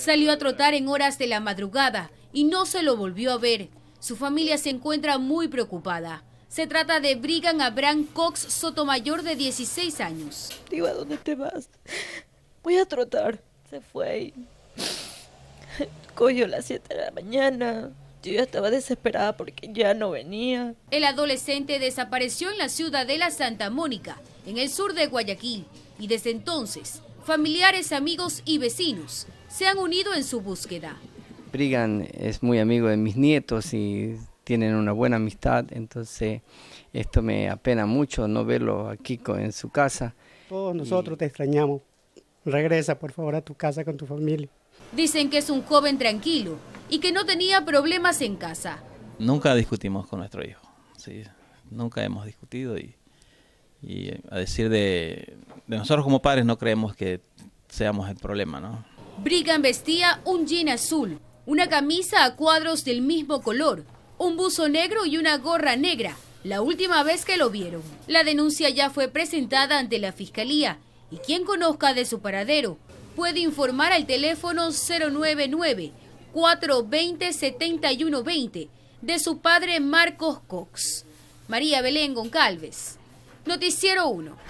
Salió a trotar en horas de la madrugada y no se lo volvió a ver. Su familia se encuentra muy preocupada. Se trata de Brigan Abraham Cox Sotomayor, de 16 años. Digo, ¿a dónde te vas? Voy a trotar. Se fue y... a las 7 de la mañana. Yo ya estaba desesperada porque ya no venía. El adolescente desapareció en la ciudad de La Santa Mónica, en el sur de Guayaquil, y desde entonces, familiares, amigos y vecinos se han unido en su búsqueda. Brigan es muy amigo de mis nietos y tienen una buena amistad, entonces esto me apena mucho no verlo aquí en su casa. Todos nosotros te extrañamos. Regresa por favor a tu casa con tu familia. Dicen que es un joven tranquilo y que no tenía problemas en casa. Nunca discutimos con nuestro hijo, sí, nunca hemos discutido y, y a decir de, de nosotros como padres no creemos que seamos el problema, ¿no? Brigham vestía un jean azul, una camisa a cuadros del mismo color, un buzo negro y una gorra negra, la última vez que lo vieron. La denuncia ya fue presentada ante la Fiscalía y quien conozca de su paradero puede informar al teléfono 099-420-7120 de su padre Marcos Cox. María Belén Goncalves, Noticiero 1.